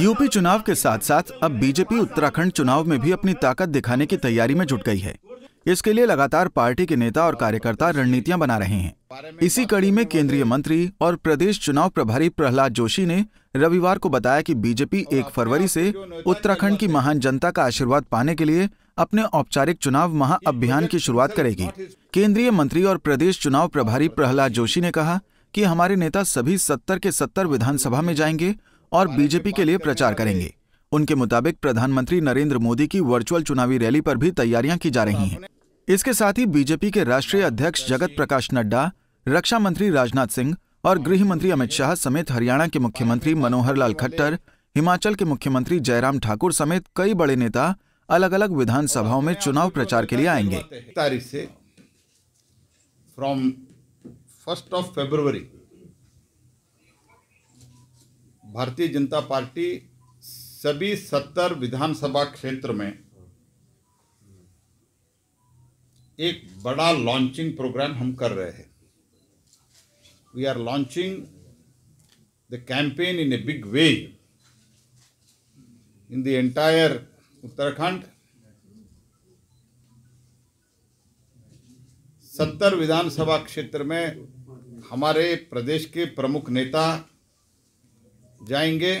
UP चुनाव के साथ साथ अब बीजेपी उत्तराखंड चुनाव में भी अपनी ताकत दिखाने की तैयारी में जुट गई है इसके लिए लगातार पार्टी के नेता और कार्यकर्ता रणनीतियां बना रहे हैं इसी कड़ी में केंद्रीय मंत्री और प्रदेश चुनाव प्रभारी प्रहलाद जोशी ने रविवार को बताया कि बीजेपी एक फरवरी से उत्तराखंड की महान जनता का आशीर्वाद पाने के लिए अपने औपचारिक चुनाव महाअभियान की शुरुआत करेगी केंद्रीय मंत्री और प्रदेश चुनाव प्रभारी प्रहलाद जोशी ने कहा कि हमारे नेता सभी सत्तर के सत्तर विधानसभा में जाएंगे और बीजेपी के लिए प्रचार करेंगे उनके मुताबिक प्रधानमंत्री नरेंद्र मोदी की वर्चुअल चुनावी रैली पर भी तैयारियां की जा रही हैं इसके साथ ही बीजेपी के राष्ट्रीय अध्यक्ष जगत प्रकाश नड्डा रक्षा मंत्री राजनाथ सिंह और गृह मंत्री अमित शाह समेत हरियाणा के मुख्यमंत्री मनोहर लाल खट्टर हिमाचल के मुख्यमंत्री जयराम ठाकुर समेत कई बड़े नेता अलग अलग विधानसभाओं में चुनाव प्रचार के लिए आएंगे तारीख से फ्रॉम फर्स्ट ऑफ फेब्रुवरी भारतीय जनता पार्टी सभी सत्तर विधानसभा क्षेत्र में एक बड़ा लॉन्चिंग प्रोग्राम हम कर रहे हैं we are launching the campaign in a big way in the entire Uttarakhand सत्तर विधानसभा क्षेत्र में हमारे प्रदेश के प्रमुख नेता जाएंगे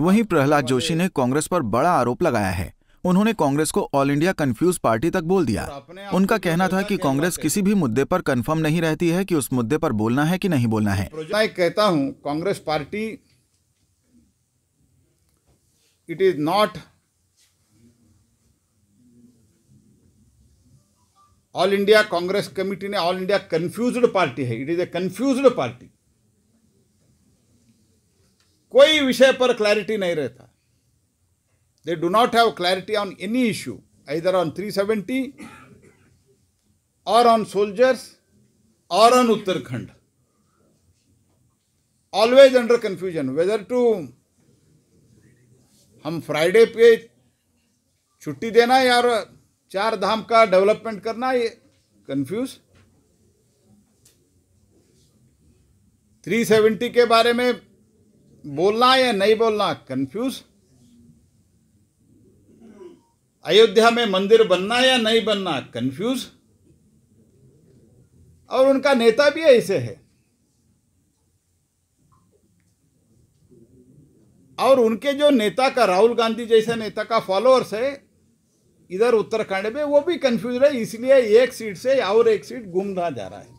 वहीं प्रहलाद जोशी ने कांग्रेस पर बड़ा आरोप लगाया है उन्होंने कांग्रेस को ऑल इंडिया कंफ्यूज पार्टी तक बोल दिया उनका कहना था कि कांग्रेस किसी भी मुद्दे पर कंफर्म नहीं रहती है कि उस मुद्दे पर बोलना है कि नहीं बोलना है मैं कहता हूं Congress party it is not all India Congress committee ने ऑल इंडिया कंफ्यूज्ड पार्टी है it is a confused party कोई विषय पर क्लैरिटी नहीं रहता they do not have clarity on any issue on three 370 और ऑन सोल्जर्स और on Uttarakhand always under confusion whether to हम फ्राइडे पे छुट्टी देना या चार धाम का डेवलपमेंट करना ये कंफ्यूज 370 के बारे में बोलना या नहीं बोलना कंफ्यूज अयोध्या में मंदिर बनना या नहीं बनना कंफ्यूज और उनका नेता भी ऐसे है और उनके जो नेता का राहुल गांधी जैसे नेता का फॉलोअर्स है इधर उत्तराखंड में वो भी कंफ्यूज है इसलिए एक सीट से और एक सीट घूमना जा रहा है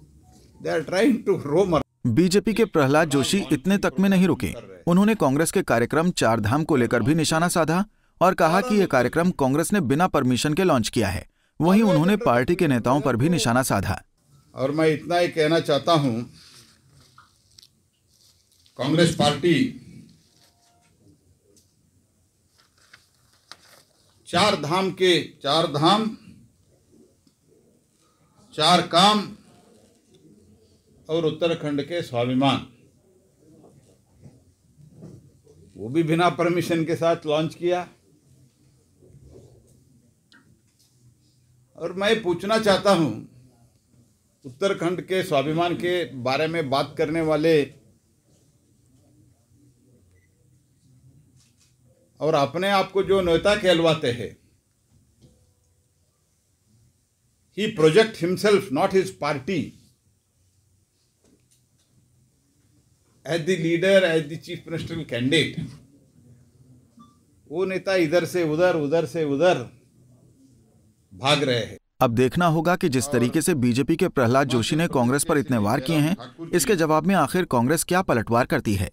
दे आर ट्राइंग टू रोमर बीजेपी के प्रहलाद जोशी इतने तक में नहीं रुके उन्होंने कांग्रेस के कार्यक्रम चार धाम को लेकर भी निशाना साधा और कहा कि यह कार्यक्रम कांग्रेस ने बिना परमिशन के लॉन्च किया है वहीं उन्होंने पार्टी के नेताओं पर भी निशाना साधा और मैं इतना ही कहना चाहता हूं कांग्रेस पार्टी चार धाम के चार धाम चार काम और उत्तराखंड के स्वाभिमान वो भी बिना परमिशन के साथ लॉन्च किया और मैं पूछना चाहता हूं उत्तराखंड के स्वाभिमान के बारे में बात करने वाले और अपने आप को जो नेता कहलवाते हैं he project himself not his party as the leader as the chief minister candidate वो नेता इधर से उधर उधर से उधर भाग रहे हैं अब देखना होगा कि जिस तरीके से बीजेपी के प्रहलाद जोशी ने कांग्रेस पर इतने वार किए हैं इसके जवाब में आखिर कांग्रेस क्या पलटवार करती है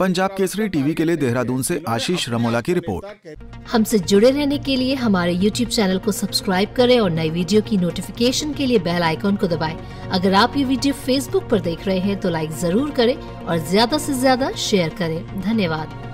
पंजाब केसरी टीवी के लिए देहरादून से आशीष रमोला की रिपोर्ट हमसे जुड़े रहने के लिए हमारे यूट्यूब चैनल को सब्सक्राइब करें और नई वीडियो की नोटिफिकेशन के लिए बेल आइकॉन को दबाएं। अगर आप ये वीडियो फेसबुक पर देख रहे हैं तो लाइक जरूर करें और ज्यादा से ज्यादा शेयर करें धन्यवाद